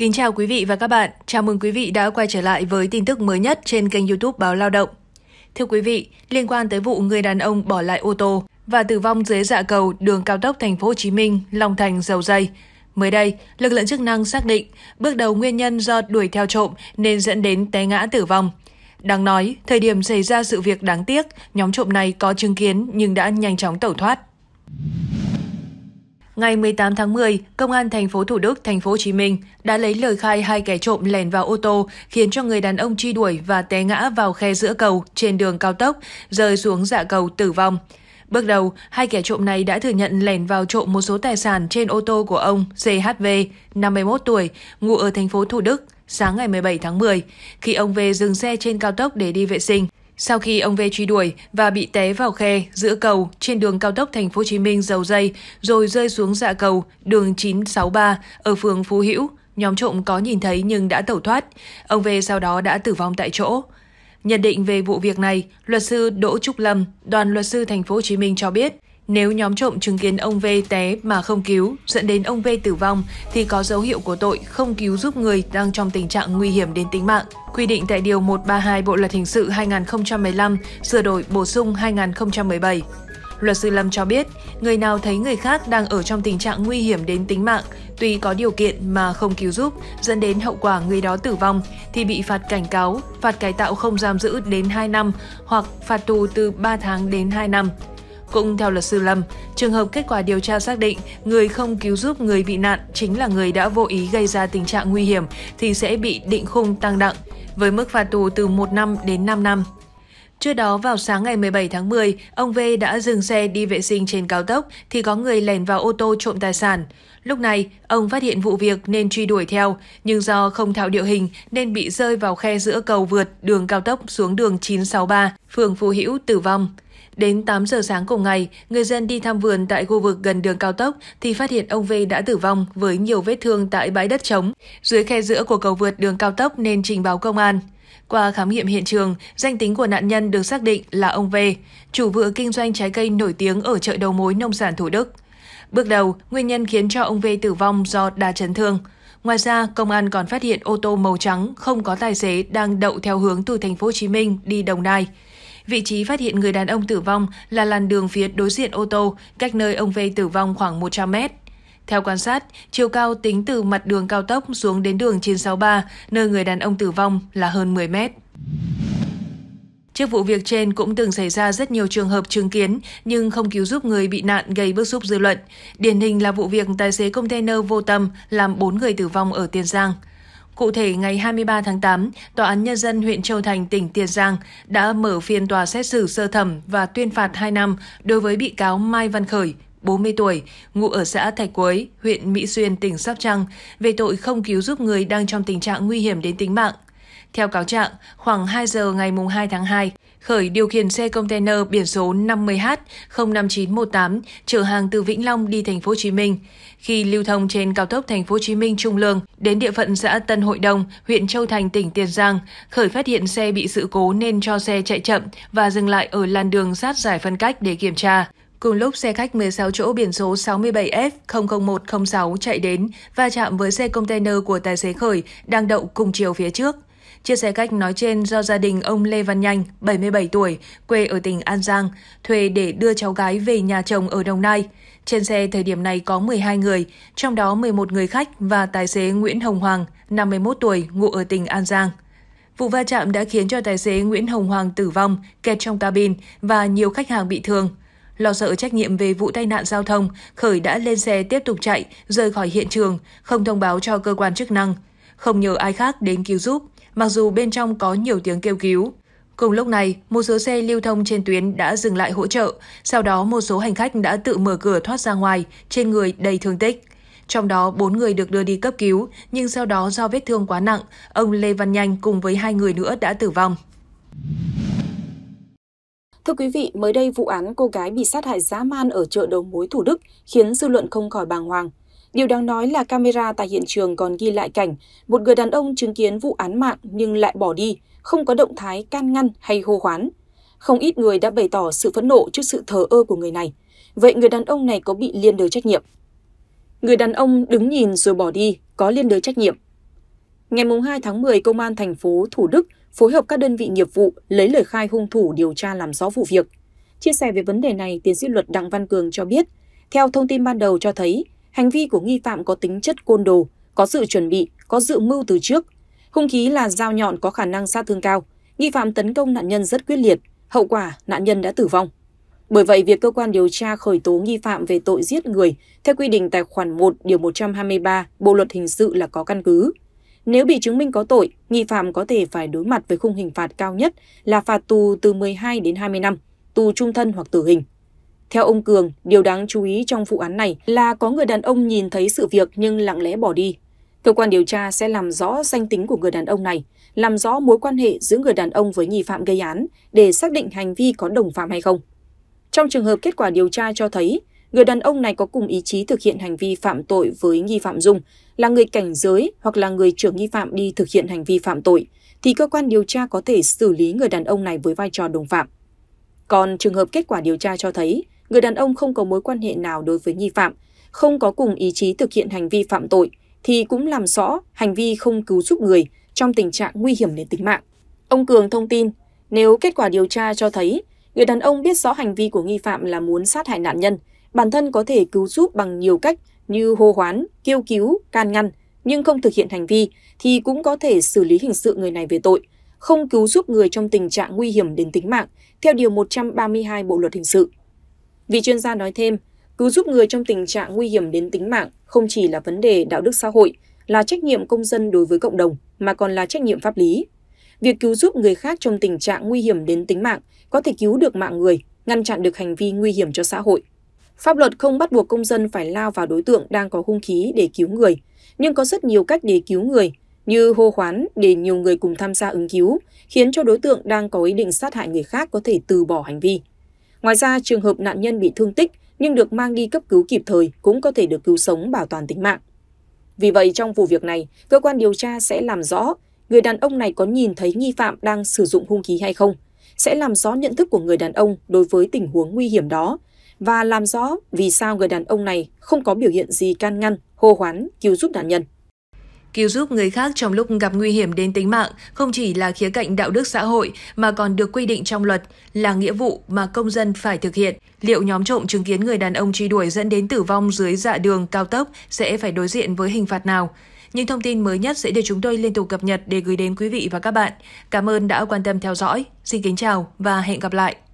Kính chào quý vị và các bạn. Chào mừng quý vị đã quay trở lại với tin tức mới nhất trên kênh YouTube Báo Lao động. Thưa quý vị, liên quan tới vụ người đàn ông bỏ lại ô tô và tử vong dưới dạ cầu đường cao tốc Thành phố Hồ Chí Minh, Long Thành, Dầu Dây, mới đây lực lượng chức năng xác định bước đầu nguyên nhân do đuổi theo trộm nên dẫn đến té ngã tử vong. Đáng nói, thời điểm xảy ra sự việc đáng tiếc, nhóm trộm này có chứng kiến nhưng đã nhanh chóng tẩu thoát. Ngày 18 tháng 10, Công an thành phố Thủ Đức, thành phố Hồ Chí Minh đã lấy lời khai hai kẻ trộm lẻn vào ô tô khiến cho người đàn ông truy đuổi và té ngã vào khe giữa cầu trên đường cao tốc, rơi xuống dạ cầu tử vong. Bước đầu, hai kẻ trộm này đã thừa nhận lẻn vào trộm một số tài sản trên ô tô của ông CHV, 51 tuổi, ngụ ở thành phố Thủ Đức, sáng ngày 17 tháng 10, khi ông về dừng xe trên cao tốc để đi vệ sinh. Sau khi ông V truy đuổi và bị té vào khe giữa cầu trên đường cao tốc Thành phố Hồ Chí Minh dầu dây, rồi rơi xuống dạ cầu đường 963 ở phường Phú Hữu, nhóm trộm có nhìn thấy nhưng đã tẩu thoát. Ông V sau đó đã tử vong tại chỗ. Nhận định về vụ việc này, luật sư Đỗ Trúc Lâm, đoàn luật sư Thành phố Hồ Chí Minh cho biết, nếu nhóm trộm chứng kiến ông V té mà không cứu, dẫn đến ông V tử vong thì có dấu hiệu của tội không cứu giúp người đang trong tình trạng nguy hiểm đến tính mạng. Quy định tại Điều 132 Bộ Luật Hình sự 2015, sửa đổi bổ sung 2017. Luật sư Lâm cho biết, người nào thấy người khác đang ở trong tình trạng nguy hiểm đến tính mạng, tuy có điều kiện mà không cứu giúp, dẫn đến hậu quả người đó tử vong, thì bị phạt cảnh cáo, phạt cải tạo không giam giữ đến 2 năm hoặc phạt tù từ 3 tháng đến 2 năm. Cũng theo luật sư Lâm, trường hợp kết quả điều tra xác định người không cứu giúp người bị nạn chính là người đã vô ý gây ra tình trạng nguy hiểm thì sẽ bị định khung tăng nặng với mức phạt tù từ 1 năm đến 5 năm. Trước đó vào sáng ngày 17 tháng 10, ông V đã dừng xe đi vệ sinh trên cao tốc thì có người lẻn vào ô tô trộm tài sản. Lúc này, ông phát hiện vụ việc nên truy đuổi theo, nhưng do không thạo địa hình nên bị rơi vào khe giữa cầu vượt đường cao tốc xuống đường 963, phường Phú Hữu tử vong. Đến 8 giờ sáng cùng ngày, người dân đi thăm vườn tại khu vực gần đường cao tốc thì phát hiện ông V đã tử vong với nhiều vết thương tại bãi đất trống, dưới khe giữa của cầu vượt đường cao tốc nên trình báo công an. Qua khám nghiệm hiện trường, danh tính của nạn nhân được xác định là ông V, chủ vựa kinh doanh trái cây nổi tiếng ở chợ đầu mối nông sản Thủ Đức. Bước đầu, nguyên nhân khiến cho ông V tử vong do đa chấn thương. Ngoài ra, công an còn phát hiện ô tô màu trắng không có tài xế đang đậu theo hướng từ thành phố Hồ Chí Minh đi Đồng Nai. Vị trí phát hiện người đàn ông tử vong là làn đường phía đối diện ô tô, cách nơi ông V tử vong khoảng 100 mét. Theo quan sát, chiều cao tính từ mặt đường cao tốc xuống đến đường 963, nơi người đàn ông tử vong là hơn 10 mét. Trước vụ việc trên cũng từng xảy ra rất nhiều trường hợp chứng kiến nhưng không cứu giúp người bị nạn gây bức xúc dư luận. Điển hình là vụ việc tài xế container vô tâm làm 4 người tử vong ở Tiền Giang. Cụ thể, ngày 23 tháng 8, Tòa án Nhân dân huyện Châu Thành, tỉnh Tiền Giang đã mở phiên tòa xét xử sơ thẩm và tuyên phạt 2 năm đối với bị cáo Mai Văn Khởi, 40 tuổi, ngụ ở xã Thạch Quế, huyện Mỹ Xuyên, tỉnh Sóc Trăng, về tội không cứu giúp người đang trong tình trạng nguy hiểm đến tính mạng. Theo cáo trạng, khoảng 2 giờ ngày 2 tháng 2, Khởi điều khiển xe container biển số 50H05918 chở hàng từ Vĩnh Long đi thành phố Hồ Chí Minh. Khi lưu thông trên cao tốc thành phố Hồ Chí Minh Trung Lương đến địa phận xã Tân Hội Đồng, huyện Châu Thành, tỉnh Tiền Giang, Khởi phát hiện xe bị sự cố nên cho xe chạy chậm và dừng lại ở làn đường sát giải phân cách để kiểm tra. Cùng lúc xe khách 16 chỗ biển số 67F00106 chạy đến và chạm với xe container của tài xế Khởi đang đậu cùng chiều phía trước. Chia sẻ cách nói trên do gia đình ông Lê Văn Nhanh, 77 tuổi, quê ở tỉnh An Giang, thuê để đưa cháu gái về nhà chồng ở Đồng Nai. Trên xe thời điểm này có 12 người, trong đó 11 người khách và tài xế Nguyễn Hồng Hoàng, 51 tuổi, ngụ ở tỉnh An Giang. Vụ va chạm đã khiến cho tài xế Nguyễn Hồng Hoàng tử vong, kẹt trong cabin và nhiều khách hàng bị thương. Lo sợ trách nhiệm về vụ tai nạn giao thông, Khởi đã lên xe tiếp tục chạy, rời khỏi hiện trường, không thông báo cho cơ quan chức năng. Không nhờ ai khác đến cứu giúp, mặc dù bên trong có nhiều tiếng kêu cứu. Cùng lúc này, một số xe lưu thông trên tuyến đã dừng lại hỗ trợ, sau đó một số hành khách đã tự mở cửa thoát ra ngoài, trên người đầy thương tích. Trong đó, bốn người được đưa đi cấp cứu, nhưng sau đó do vết thương quá nặng, ông Lê Văn Nhanh cùng với hai người nữa đã tử vong. Thưa quý vị, mới đây vụ án cô gái bị sát hại dã man ở chợ đầu mối Thủ Đức khiến dư luận không khỏi bàng hoàng. Điều đáng nói là camera tại hiện trường còn ghi lại cảnh một người đàn ông chứng kiến vụ án mạng nhưng lại bỏ đi, không có động thái can ngăn hay hô hoán. Không ít người đã bày tỏ sự phẫn nộ trước sự thờ ơ của người này. Vậy người đàn ông này có bị liên đới trách nhiệm? Người đàn ông đứng nhìn rồi bỏ đi, có liên đới trách nhiệm. Ngày 2 tháng 10, Công an thành phố Thủ Đức phối hợp các đơn vị nghiệp vụ lấy lời khai hung thủ điều tra làm rõ vụ việc. Chia sẻ về vấn đề này, tiến sĩ luật Đặng Văn Cường cho biết, theo thông tin ban đầu cho thấy, Hành vi của nghi phạm có tính chất côn đồ, có sự chuẩn bị, có dự mưu từ trước. Hung khí là dao nhọn có khả năng sát thương cao. Nghi phạm tấn công nạn nhân rất quyết liệt, hậu quả nạn nhân đã tử vong. Bởi vậy, việc cơ quan điều tra khởi tố nghi phạm về tội giết người theo quy định tại khoản 1 điều 123 Bộ luật hình sự là có căn cứ. Nếu bị chứng minh có tội, nghi phạm có thể phải đối mặt với khung hình phạt cao nhất là phạt tù từ 12 đến 20 năm, tù trung thân hoặc tử hình. Theo ông Cường, điều đáng chú ý trong vụ án này là có người đàn ông nhìn thấy sự việc nhưng lặng lẽ bỏ đi. Cơ quan điều tra sẽ làm rõ danh tính của người đàn ông này, làm rõ mối quan hệ giữa người đàn ông với nghi phạm gây án để xác định hành vi có đồng phạm hay không. Trong trường hợp kết quả điều tra cho thấy, người đàn ông này có cùng ý chí thực hiện hành vi phạm tội với nghi phạm Dung, là người cảnh giới hoặc là người trưởng nghi phạm đi thực hiện hành vi phạm tội, thì cơ quan điều tra có thể xử lý người đàn ông này với vai trò đồng phạm. Còn trường hợp kết quả điều tra cho thấy, người đàn ông không có mối quan hệ nào đối với nghi phạm, không có cùng ý chí thực hiện hành vi phạm tội, thì cũng làm rõ hành vi không cứu giúp người trong tình trạng nguy hiểm đến tính mạng. Ông Cường thông tin, nếu kết quả điều tra cho thấy người đàn ông biết rõ hành vi của nghi phạm là muốn sát hại nạn nhân, bản thân có thể cứu giúp bằng nhiều cách như hô hoán, kêu cứu, can ngăn, nhưng không thực hiện hành vi thì cũng có thể xử lý hình sự người này về tội không cứu giúp người trong tình trạng nguy hiểm đến tính mạng theo điều 132 Bộ luật hình sự. Vì chuyên gia nói thêm, cứu giúp người trong tình trạng nguy hiểm đến tính mạng không chỉ là vấn đề đạo đức xã hội, là trách nhiệm công dân đối với cộng đồng mà còn là trách nhiệm pháp lý. Việc cứu giúp người khác trong tình trạng nguy hiểm đến tính mạng có thể cứu được mạng người, ngăn chặn được hành vi nguy hiểm cho xã hội. Pháp luật không bắt buộc công dân phải lao vào đối tượng đang có hung khí để cứu người, nhưng có rất nhiều cách để cứu người, như hô hoán để nhiều người cùng tham gia ứng cứu, khiến cho đối tượng đang có ý định sát hại người khác có thể từ bỏ hành vi. Ngoài ra, trường hợp nạn nhân bị thương tích nhưng được mang đi cấp cứu kịp thời cũng có thể được cứu sống bảo toàn tính mạng. Vì vậy, trong vụ việc này, cơ quan điều tra sẽ làm rõ người đàn ông này có nhìn thấy nghi phạm đang sử dụng hung khí hay không, sẽ làm rõ nhận thức của người đàn ông đối với tình huống nguy hiểm đó và làm rõ vì sao người đàn ông này không có biểu hiện gì can ngăn, hô hoán, cứu giúp nạn nhân. Cứu giúp người khác trong lúc gặp nguy hiểm đến tính mạng không chỉ là khía cạnh đạo đức xã hội mà còn được quy định trong luật là nghĩa vụ mà công dân phải thực hiện. Liệu nhóm trộm chứng kiến người đàn ông truy đuổi dẫn đến tử vong dưới dạ đường cao tốc sẽ phải đối diện với hình phạt nào? Những thông tin mới nhất sẽ được chúng tôi liên tục cập nhật để gửi đến quý vị và các bạn. Cảm ơn đã quan tâm theo dõi. Xin kính chào và hẹn gặp lại.